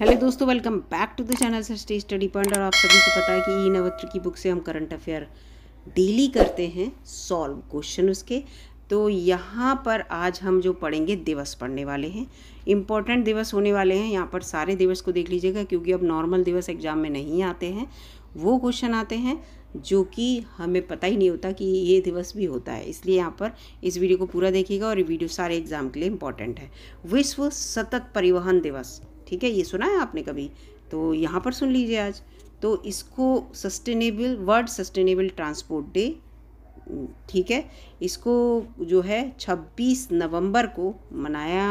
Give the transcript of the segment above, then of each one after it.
hello दोस्तों welcome back to the channel Srishti study point और आप सभी को पता है कि ई नवत्र की बुक से हम करंट अफेयर डेली करते हैं सॉल्व क्वेश्चन उसके तो यहाँ पर आज हम जो पढ़ेंगे दिवस पढ़ने वाले हैं इम्पॉर्टेंट दिवस होने वाले हैं यहाँ पर सारे दिवस को देख लीजिएगा क्योंकि अब नॉर्मल दिवस एग्जाम में नहीं आते हैं वो क्वेश्चन आते हैं जो कि हमें पता ही नहीं होता कि ये दिवस भी होता है इसलिए यहाँ पर इस वीडियो को पूरा देखिएगा और ये वीडियो सारे एग्जाम के लिए इम्पॉर्टेंट है विश्व सतत परिवहन दिवस ठीक है ये सुना है आपने कभी तो यहाँ पर सुन लीजिए आज तो इसको sustainable world sustainable transport day ठीक है इसको जो है 26 नवंबर को मनाया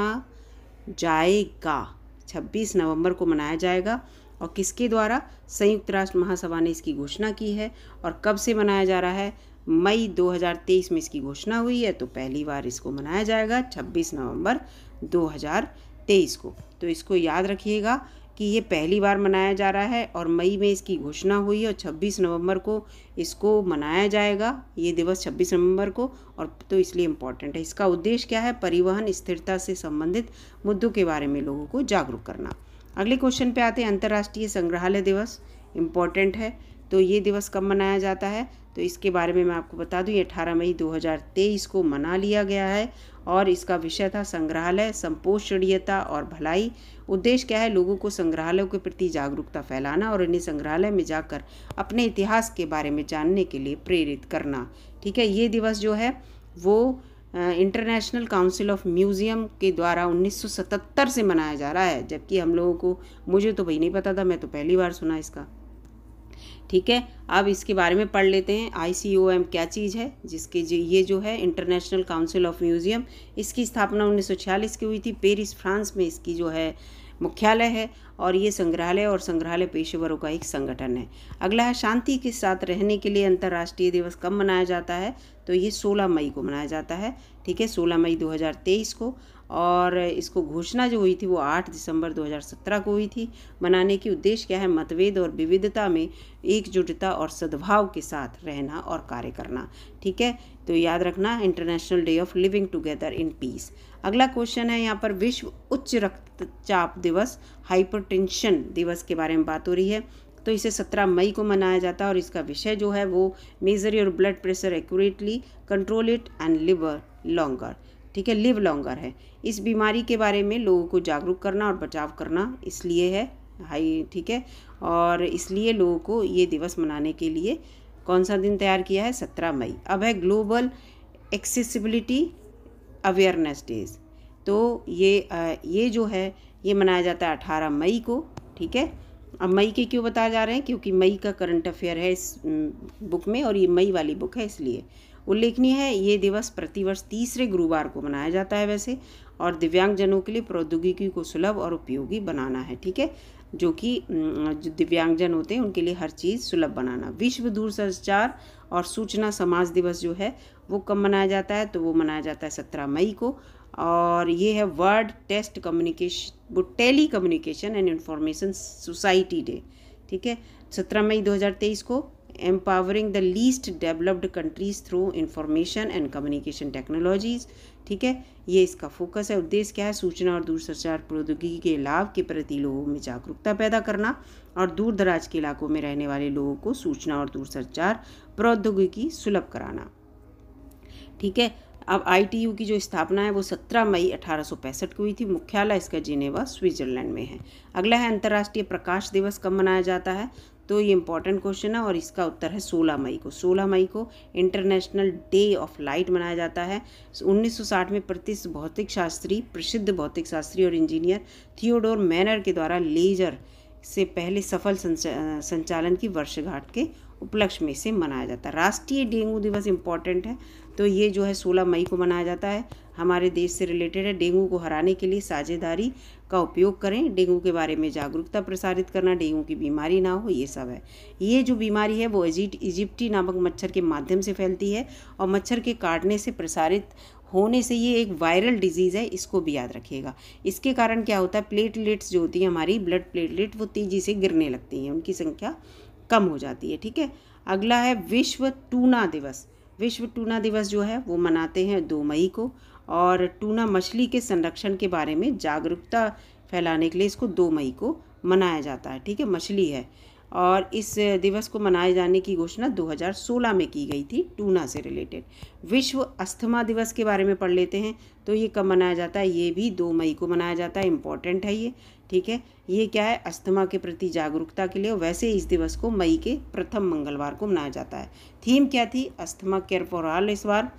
जाएगा 26 नवंबर को मनाया जाएगा और किसके द्वारा संयुक्त राष्ट्र महासभा ने इसकी घोषणा की है और कब से मनाया जा रहा है मई 2023 में इसकी घोषणा हुई है तो पहली बार इसको मनाया जाएगा 26 नवंबर तेईस को तो इसको याद रखिएगा कि ये पहली बार मनाया जा रहा है और मई में इसकी घोषणा हुई और 26 नवंबर को इसको मनाया जाएगा ये दिवस 26 नवंबर को और तो इसलिए इम्पॉर्टेंट है इसका उद्देश्य क्या है परिवहन स्थिरता से संबंधित मुद्दों के बारे में लोगों को जागरूक करना अगले क्वेश्चन पे आते हैं अंतर्राष्ट्रीय संग्रहालय दिवस इम्पॉर्टेंट है तो ये दिवस कब मनाया जाता है तो इसके बारे में मैं आपको बता दूं ये 18 मई 2023 को मना लिया गया है और इसका विषय था संग्रहालय संपोषणीयता और भलाई उद्देश्य क्या है लोगों को संग्रहालयों के प्रति जागरूकता फैलाना और इन्हें संग्रहालय में जाकर अपने इतिहास के बारे में जानने के लिए प्रेरित करना ठीक है ये दिवस जो है वो इंटरनेशनल काउंसिल ऑफ म्यूज़ियम के द्वारा 1977 से मनाया जा रहा है जबकि हम लोगों को मुझे तो भाई नहीं पता था मैं तो पहली बार सुना इसका ठीक है अब इसके बारे में पढ़ लेते हैं आई क्या चीज़ है जिसके जो ये जो है इंटरनेशनल काउंसिल ऑफ म्यूज़ियम इसकी स्थापना 1946 की हुई थी पेरिस फ्रांस में इसकी जो है मुख्यालय है और ये संग्रहालय और संग्रहालय पेशेवरों का एक संगठन है अगला है शांति के साथ रहने के लिए अंतर्राष्ट्रीय दिवस कब मनाया जाता है तो ये 16 मई को मनाया जाता है ठीक है 16 मई 2023 को और इसको घोषणा जो हुई थी वो 8 दिसंबर 2017 को हुई थी मनाने की उद्देश्य क्या है मतभेद और विविधता में एकजुटता और सद्भाव के साथ रहना और कार्य करना ठीक है तो याद रखना international day of living together in peace अगला क्वेश्चन है यहाँ पर विश्व उच्च रक्तचाप दिवस हाइपरटेंशन दिवस के बारे में बात हो रही है तो इसे 17 मई को मनाया जाता है और इसका विषय जो है वो measure your blood pressure accurately control it and liver longer ठीक है लिव लॉन्गर है इस बीमारी के बारे में लोगों को जागरूक करना और बचाव करना इसलिए है हाई ठीक है और इसलिए लोगों को ये दिवस मनाने के लिए कौन सा दिन तैयार किया है सत्रह मई अब है ग्लोबल एक्सेसिबिलिटी अवेयरनेस डेज तो ये ये जो है ये मनाया जाता है अठारह मई को ठीक है अब मई के क्यों बताए जा रहे हैं क्योंकि मई का करंट अफेयर है इस बुक में और ये मई वाली बुक है इसलिए उल्लेखनीय है ये दिवस प्रतिवर्ष तीसरे गुरुवार को मनाया जाता है वैसे और दिव्यांगजनों के लिए प्रौद्योगिकी को सुलभ और उपयोगी बनाना है ठीक है जो कि जो दिव्यांगजन होते हैं उनके लिए हर चीज़ सुलभ बनाना विश्व दूरसंचार और सूचना समाज दिवस जो है वो कब मनाया जाता है तो वो मनाया जाता है सत्रह मई को और ये है वर्ल्ड टेस्ट कम्युनिकेशन वो telecommunication and information society day ठीक है सत्रह मई 2023 को empowering the least developed countries through information and communication technologies ठीक है ये इसका फोकस है उद्देश्य क्या है सूचना और दूरसंचार प्रौद्योगिकी के लाभ के प्रति लोगों में जागरूकता पैदा करना और दूर दराज के इलाकों में रहने वाले लोगों को सूचना और दूरसंचार प्रौद्योगिकी सुलभ कराना ठीक है अब आई की जो स्थापना है वो 17 मई अठारह को हुई थी मुख्यालय इसका जिनेवा स्विट्जरलैंड में है अगला है अंतर्राष्ट्रीय प्रकाश दिवस कब मनाया जाता है तो ये इंपॉर्टेंट क्वेश्चन है और इसका उत्तर है 16 मई को 16 मई को इंटरनेशनल डे ऑफ लाइट मनाया जाता है 1960 में प्रतिष्ठित भौतिक शास्त्री प्रसिद्ध भौतिक शास्त्री और इंजीनियर थियोडोर मैनर के द्वारा लेजर से पहले सफल संचालन की वर्षगांठ के उपलक्ष्य में से मनाया जाता है राष्ट्रीय डेंगू दिवस इम्पॉर्टेंट है तो ये जो है 16 मई को मनाया जाता है हमारे देश से रिलेटेड है डेंगू को हराने के लिए साझेदारी का उपयोग करें डेंगू के बारे में जागरूकता प्रसारित करना डेंगू की बीमारी ना हो ये सब है ये जो बीमारी है वो एजिट इजिप्टी नामक मच्छर के माध्यम से फैलती है और मच्छर के काटने से प्रसारित होने से ये एक वायरल डिजीज़ है इसको भी याद रखिएगा इसके कारण क्या होता है प्लेटलेट्स जो होती हैं हमारी ब्लड प्लेटलेट वो तेज़ी से गिरने लगती हैं उनकी संख्या कम हो जाती है ठीक है अगला है विश्व टूना दिवस विश्व टूना दिवस जो है वो मनाते हैं दो मई को और टूना मछली के संरक्षण के बारे में जागरूकता फैलाने के लिए इसको दो मई को मनाया जाता है ठीक है मछली है और इस दिवस को मनाए जाने की घोषणा 2016 में की गई थी टूना से रिलेटेड विश्व अस्थमा दिवस के बारे में पढ़ लेते हैं तो ये कब मनाया जाता है ये भी दो मई को मनाया जाता है इम्पॉर्टेंट है ये ठीक है ये क्या है अस्थमा के प्रति जागरूकता के लिए वैसे इस दिवस को मई के प्रथम मंगलवार को मनाया जाता है थीम क्या थी अस्थमा केयर फॉर ऑल इस बार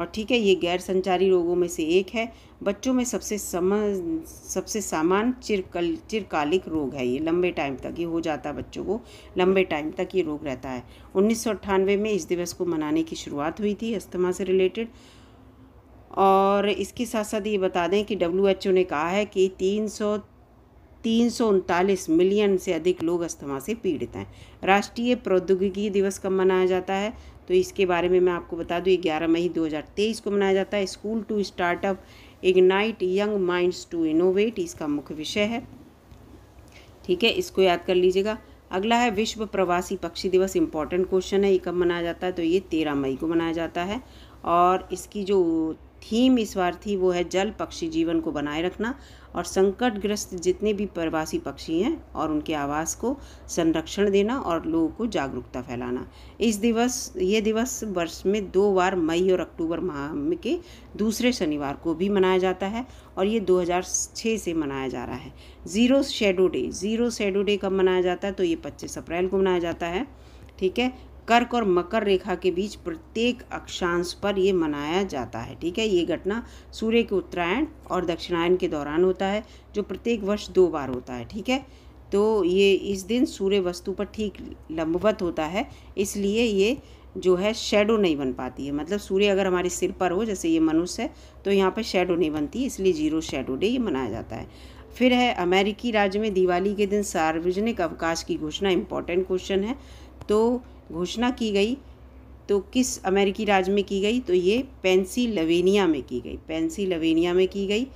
और ठीक है ये गैर संचारी रोगों में से एक है बच्चों में सबसे सम सबसे सामान चिरकल चिरकालिक रोग है ये लंबे टाइम तक ये हो जाता है बच्चों को लंबे टाइम तक ये रोग रहता है उन्नीस में इस दिवस को मनाने की शुरुआत हुई थी अस्थमा से रिलेटेड और इसके साथ साथ ये बता दें कि डब्ल्यू ने कहा है कि तीन सौ तीन सौ उनतालीस मिलियन से अधिक लोग अस्थमा से पीड़ित हैं राष्ट्रीय प्रौद्योगिकी दिवस कब मनाया जाता है तो इसके बारे में मैं आपको बता दूँ ग्यारह मई तेईस को मनाया जाता है school to startup ignite young minds to innovate इसका मुख्य विषय है ठीक है इसको याद कर लीजिएगा अगला है विश्व प्रवासी पक्षी दिवस इम्पॉर्टेंट क्वेश्चन है ये कब मनाया जाता है तो ये तेरह मई को मनाया जाता है और इसकी जो थीम इस बार थी वो है जल पक्षी जीवन को बनाए रखना और संकटग्रस्त जितने भी प्रवासी पक्षी हैं और उनके आवास को संरक्षण देना और लोगों को जागरूकता फैलाना इस दिवस ये दिवस वर्ष में दो बार मई और अक्टूबर माह के दूसरे शनिवार को भी मनाया जाता है और ये 2006 से मनाया जा रहा है zero shadow day zero shadow day कब मनाया जाता है तो ये 25 अप्रैल को मनाया जाता है ठीक है कर्क और मकर रेखा के बीच प्रत्येक अक्षांश पर ये मनाया जाता है ठीक है ये घटना सूर्य के उत्तरायण और दक्षिणायन के दौरान होता है जो प्रत्येक वर्ष दो बार होता है ठीक है तो ये इस दिन सूर्य वस्तु पर ठीक लंबवत होता है इसलिए ये जो है शेडो नहीं बन पाती है मतलब सूर्य अगर हमारे सिर पर हो जैसे ये मनुष्य है तो यहाँ पर शेडो नहीं बनती इसलिए जीरो शेडो डे ये मनाया जाता है फिर है अमेरिकी राज्य में दिवाली के दिन सार्वजनिक अवकाश की घोषणा इंपॉर्टेंट क्वेश्चन है तो घोषणा की गई तो किस अमेरिकी राज्य में की गई तो ये पेंसिलवेनिया में की गई पेंसिलवेनिया में की गई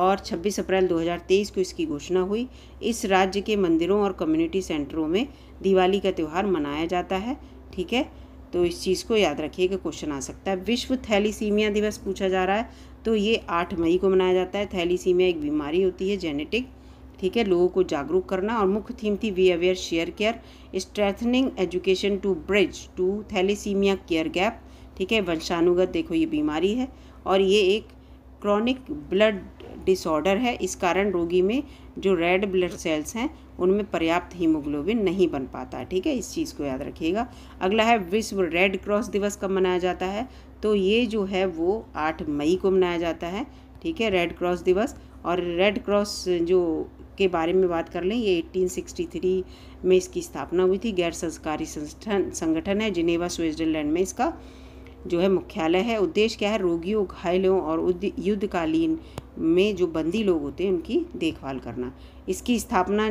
और 26 अप्रैल 2023 को इसकी घोषणा हुई इस राज्य के मंदिरों और कम्युनिटी सेंटरों में दिवाली का त्यौहार मनाया जाता है ठीक है तो इस चीज़ को याद रखिएगा क्वेश्चन आ सकता है विश्व थैलीसीमिया दिवस पूछा जा रहा है तो ये आठ मई को मनाया जाता है थैलीसीमिया एक बीमारी होती है जेनेटिक ठीक है लोगों को जागरूक करना और मुख्य थीम थी we aware share care strengthening education to bridge to thalassaemia care gap ठीक है वंशानुगत देखो ये बीमारी है और ये एक क्रॉनिक ब्लड डिसऑर्डर है इस कारण रोगी में जो रेड ब्लड सेल्स हैं उनमें पर्याप्त हीमोग्लोबिन नहीं बन पाता ठीक है इस चीज़ को याद रखिएगा अगला है विश्व रेड क्रॉस दिवस कब मनाया जाता है तो ये जो है वो आठ मई को मनाया जाता है ठीक है रेड क्रॉस दिवस और रेड क्रॉस जो के बारे में बात कर लें ये 1863 में इसकी स्थापना हुई थी गैर संस्कारी संगठन संगठन है जिनेवा स्विट्जरलैंड में इसका जो है मुख्यालय है उद्देश्य क्या है रोगियों घायलों और युद्धकालीन में जो बंदी लोग होते हैं उनकी देखभाल करना इसकी स्थापना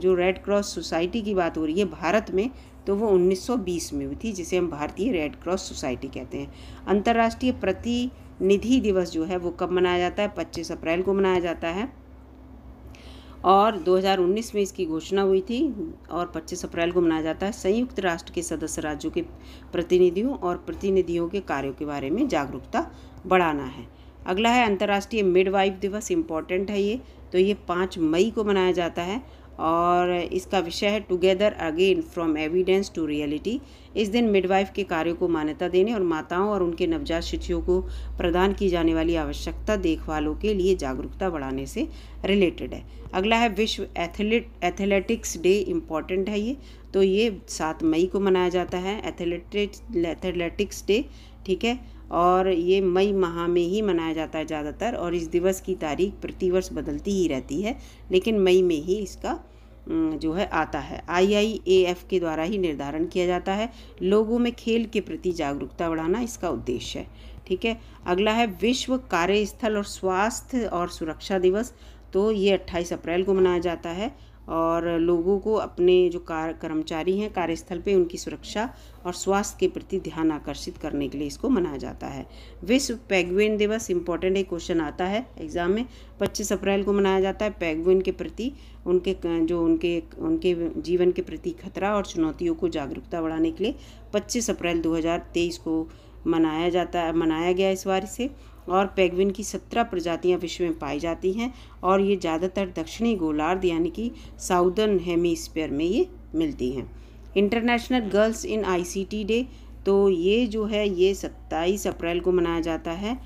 जो रेड क्रॉस सोसाइटी की बात हो रही है भारत में तो वो 1920 में हुई थी जिसे हम भारतीय रेड क्रॉस सोसाइटी कहते हैं अंतर्राष्ट्रीय प्रतिनिधि दिवस जो है वो कब मनाया जाता है 25 अप्रैल को मनाया जाता है और 2019 में इसकी घोषणा हुई थी और 25 अप्रैल को मनाया जाता है संयुक्त राष्ट्र के सदस्य राज्यों के प्रतिनिधियों और प्रतिनिधियों के कार्यों के बारे में जागरूकता बढ़ाना है अगला है अंतर्राष्ट्रीय मिडवाइफ दिवस इम्पॉर्टेंट है ये तो ये पाँच मई को मनाया जाता है और इसका विषय है together again from evidence to reality इस दिन मिडवाइफ के कार्यों को मान्यता देने और माताओं और उनके नवजात शिशुओं को प्रदान की जाने वाली आवश्यकता देखभालों के लिए जागरूकता बढ़ाने से रिलेटेड है अगला है विश्व एथलेट एथलेटिक्स डे इम्पॉर्टेंट है ये तो ये सात मई को मनाया जाता है एथलेटिक्स एथलेटिक्स डे ठीक है और ये मई माह में ही मनाया जाता है ज़्यादातर और इस दिवस की तारीख प्रतिवर्ष बदलती ही रहती है लेकिन मई में ही इसका जो है आता है आईआईएएफ के द्वारा ही निर्धारण किया जाता है लोगों में खेल के प्रति जागरूकता बढ़ाना इसका उद्देश्य है ठीक है अगला है विश्व कार्यस्थल और स्वास्थ्य और सुरक्षा दिवस तो ये 28 अप्रैल को मनाया जाता है और लोगों को अपने जो कार कर्मचारी हैं कार्यस्थल पे उनकी सुरक्षा और स्वास्थ्य के प्रति ध्यान आकर्षित करने के लिए इसको मनाया जाता है विश्व पैगविन दिवस इंपॉर्टेंट एक क्वेश्चन आता है एग्ज़ाम में 25 अप्रैल को मनाया जाता है पैगविन के प्रति उनके जो उनके उनके जीवन के प्रति खतरा और चुनौतियों को जागरूकता बढ़ाने के लिए पच्चीस अप्रैल दो को मनाया जाता मनाया गया इस बार इसे और पेगविन की सत्रह प्रजातियां विश्व में पाई जाती हैं और ये ज़्यादातर दक्षिणी गोलार्ध यानी कि साउदर्न हेमीस्फेयर में ये मिलती हैं international girls in ICT day तो ये जो है ये सत्ताईस अप्रैल को मनाया जाता है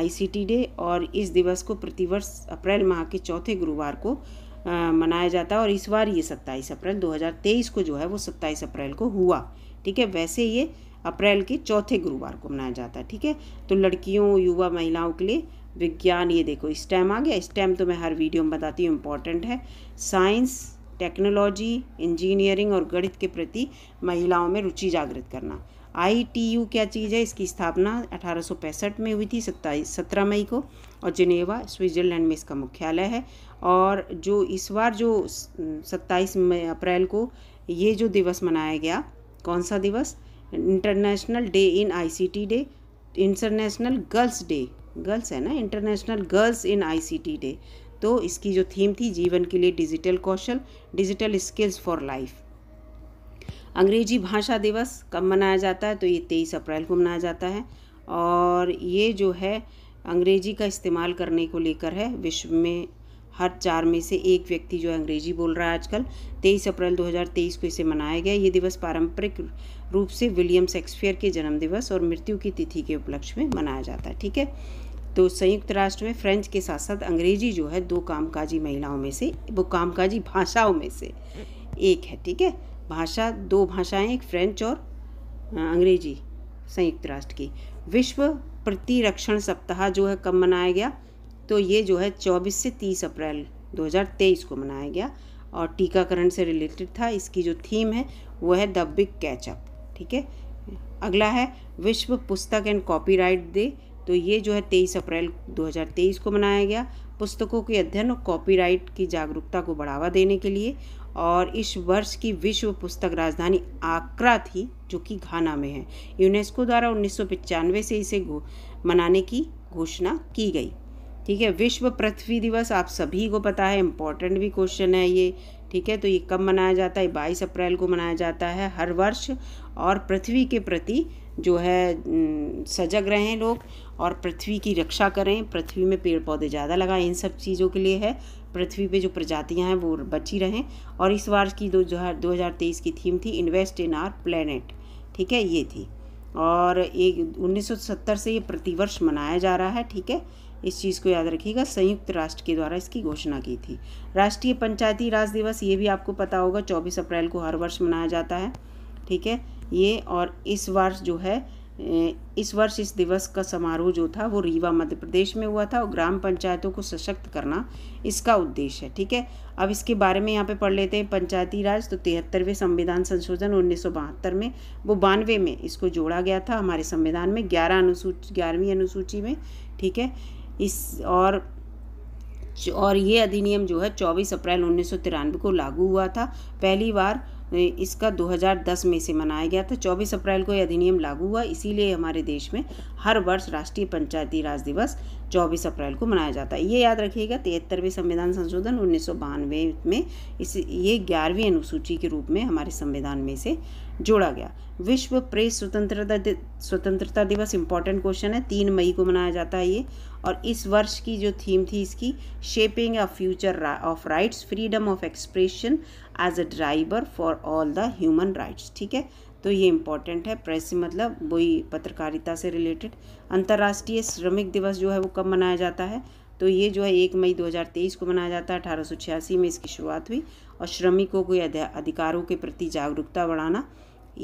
आईसीटी डे और इस दिवस को प्रतिवर्ष अप्रैल माह के चौथे गुरुवार को आ, मनाया जाता है और इस बार ये सत्ताईस अप्रैल 2023 को जो है वो सत्ताईस अप्रैल को हुआ ठीक है वैसे ये अप्रैल के चौथे गुरुवार को मनाया जाता है ठीक है तो लड़कियों युवा महिलाओं के लिए विज्ञान ये देखो टाइम आ गया टाइम तो मैं हर वीडियो में बताती हूँ इम्पॉर्टेंट है साइंस टेक्नोलॉजी इंजीनियरिंग और गणित के प्रति महिलाओं में रुचि जागृत करना आईटीयू क्या चीज़ है इसकी स्थापना अठारह में हुई थी सत्ताईस सत्रह मई को और जिनेवा स्विट्जरलैंड में इसका मुख्यालय है और जो इस बार जो सत्ताईस अप्रैल को ये जो दिवस मनाया गया कौन सा दिवस international day in ICT day international girls day girls है ना international girls in ICT day तो इसकी जो थीम थी जीवन के लिए डिजिटल कौशल डिजिटल स्किल्स फॉर लाइफ अंग्रेजी भाषा दिवस कब मनाया जाता है तो ये तेईस अप्रैल को मनाया जाता है और ये जो है अंग्रेजी का इस्तेमाल करने को लेकर है विश्व में हर चार में से एक व्यक्ति जो अंग्रेजी बोल रहा है आजकल तेईस अप्रैल 2023 को इसे मनाया गया ये दिवस पारंपरिक रूप से विलियम शेक्सपियर के जन्मदिवस और मृत्यु की तिथि के उपलक्ष्य में मनाया जाता है ठीक है तो संयुक्त राष्ट्र में फ्रेंच के साथ साथ अंग्रेजी जो है दो कामकाजी महिलाओं में से वो कामकाजी भाषाओं में से एक है ठीक है भाषा दो भाषाएं एक फ्रेंच और अंग्रेजी संयुक्त राष्ट्र की विश्व प्रतिरक्षण सप्ताह जो है कब मनाया गया तो ये जो है 24 से 30 अप्रैल 2023 को मनाया गया और टीकाकरण से रिलेटेड था इसकी जो थीम है वो है द बिग कैचअप ठीक है अगला है विश्व पुस्तक एंड कॉपीराइट डे तो ये जो है तेईस अप्रैल 2023 को मनाया गया पुस्तकों के अध्ययन और कॉपीराइट की जागरूकता को बढ़ावा देने के लिए और इस वर्ष की विश्व पुस्तक राजधानी आकरा थी जो कि घाना में है यूनेस्को द्वारा उन्नीस से इसे मनाने की घोषणा की गई ठीक है विश्व पृथ्वी दिवस आप सभी को पता है इम्पोर्टेंट भी क्वेश्चन है ये ठीक है तो ये कब मनाया जाता है बाईस अप्रैल को मनाया जाता है हर वर्ष और पृथ्वी के प्रति जो है सजग रहें लोग और पृथ्वी की रक्षा करें पृथ्वी में पेड़ पौधे ज़्यादा लगाएं इन सब चीज़ों के लिए है पृथ्वी पे जो प्रजातियां हैं वो बची रहें और इस वर्ष की दो दो हज़ार तेईस की थीम थी इन्वेस्ट इन आर प्लेनेट ठीक है ये थी और एक सत्तर से ये प्रतिवर्ष मनाया जा रहा है ठीक है इस चीज़ को याद रखिएगा संयुक्त राष्ट्र के द्वारा इसकी घोषणा की थी राष्ट्रीय पंचायती राज दिवस ये भी आपको पता होगा चौबीस अप्रैल को हर वर्ष मनाया जाता है ठीक है ये और इस वर्ष जो है इस वर्ष इस दिवस का समारोह जो था वो रीवा मध्य प्रदेश में हुआ था और ग्राम पंचायतों को सशक्त करना इसका उद्देश्य है ठीक है अब इसके बारे में यहाँ पे पढ़ लेते हैं पंचायती राज तो तिहत्तरवें संविधान संशोधन उन्नीस में वो बानवे में इसको जोड़ा गया था हमारे संविधान में ग्यारह अनुसूची ग्यारहवीं अनुसूची में ठीक है इस और और ये अधिनियम जो है 24 अप्रैल उन्नीस को लागू हुआ था पहली बार इसका 2010 में से मनाया गया था 24 अप्रैल को यह अधिनियम लागू हुआ इसीलिए हमारे देश में हर वर्ष राष्ट्रीय पंचायती राज दिवस चौबीस अप्रैल को मनाया जाता है ये याद रखिएगा तिहत्तरवें संविधान संशोधन उन्नीस में इस ये ग्यारहवीं अनुसूची के रूप में हमारे संविधान में से जोड़ा गया विश्व प्रेस स्वतंत्रता स्वतंत्रता दिवस इंपॉर्टेंट क्वेश्चन है तीन मई को मनाया जाता है ये और इस वर्ष की जो थीम थी इसकी shaping a future of rights freedom of expression as a driver for all the human rights ठीक है तो ये इम्पॉर्टेंट है प्रेस मतलब वही पत्रकारिता से रिलेटेड अंतर्राष्ट्रीय श्रमिक दिवस जो है वो कब मनाया जाता है तो ये जो है एक मई 2023 को मनाया जाता है अठारह में इसकी शुरुआत हुई और श्रमिकों को अधिकारों के प्रति जागरूकता बढ़ाना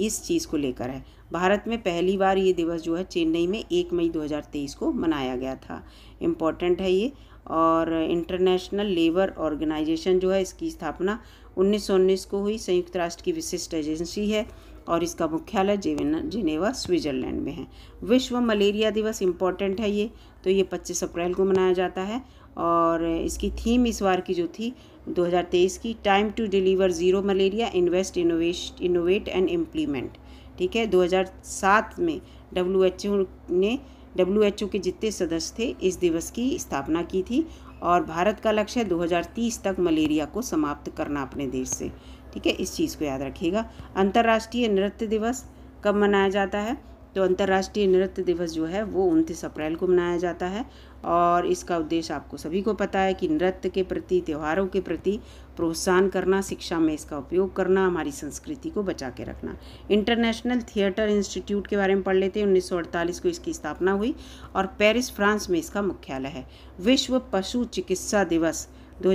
इस चीज़ को लेकर है भारत में पहली बार ये दिवस जो है चेन्नई में एक मई 2023 को मनाया गया था इम्पॉर्टेंट है ये और इंटरनेशनल लेबर ऑर्गेनाइजेशन जो है इसकी स्थापना उन्नीस को हुई संयुक्त राष्ट्र की विशिष्ट एजेंसी है और इसका मुख्यालय जिनेवा स्विट्ज़रलैंड में है विश्व मलेरिया दिवस इम्पॉर्टेंट है ये तो ये 25 अप्रैल को मनाया जाता है और इसकी थीम इस बार की जो थी 2023 की time to deliver zero malaria invest innovate innovate and implement ठीक है 2007 में डब्ल्यू ने डब्ल्यू के जितने सदस्य थे इस दिवस की स्थापना की थी और भारत का लक्ष्य 2030 तक मलेरिया को समाप्त करना अपने देश से ठीक है इस चीज़ को याद रखिएगा अंतर्राष्ट्रीय नृत्य दिवस कब मनाया जाता है तो अंतर्राष्ट्रीय नृत्य दिवस जो है वो उनतीस अप्रैल को मनाया जाता है और इसका उद्देश्य आपको सभी को पता है कि नृत्य के प्रति त्योहारों के प्रति प्रोत्साहन करना शिक्षा में इसका उपयोग करना हमारी संस्कृति को बचा के रखना इंटरनेशनल थिएटर इंस्टीट्यूट के बारे में पढ़ लेते हैं 1948 को इसकी स्थापना हुई और पेरिस फ्रांस में इसका मुख्यालय है विश्व पशु चिकित्सा दिवस दो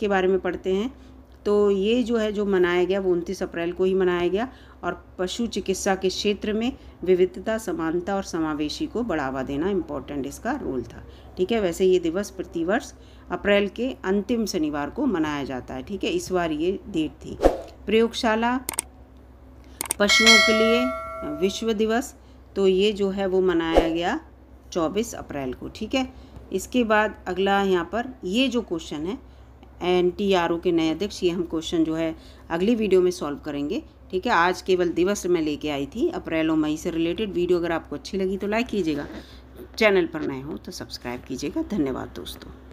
के बारे में पढ़ते हैं तो ये जो है जो मनाया गया वो उनतीस अप्रैल को ही मनाया गया और पशु चिकित्सा के क्षेत्र में विविधता समानता और समावेशी को बढ़ावा देना इम्पोर्टेंट इसका रोल था ठीक है वैसे ये दिवस प्रतिवर्ष अप्रैल के अंतिम शनिवार को मनाया जाता है ठीक है इस बार ये डेट थी प्रयोगशाला पशुओं के लिए विश्व दिवस तो ये जो है वो मनाया गया 24 अप्रैल को ठीक है इसके बाद अगला यहाँ पर ये जो क्वेश्चन है एन टी आर ओ के नए अध्यक्ष ये हम क्वेश्चन जो है अगली वीडियो में सॉल्व करेंगे ठीक है आज केवल दिवस मैं लेके आई थी अप्रैल और मई से रिलेटेड वीडियो अगर आपको अच्छी लगी तो लाइक कीजिएगा चैनल पर नए हो तो सब्सक्राइब कीजिएगा धन्यवाद दोस्तों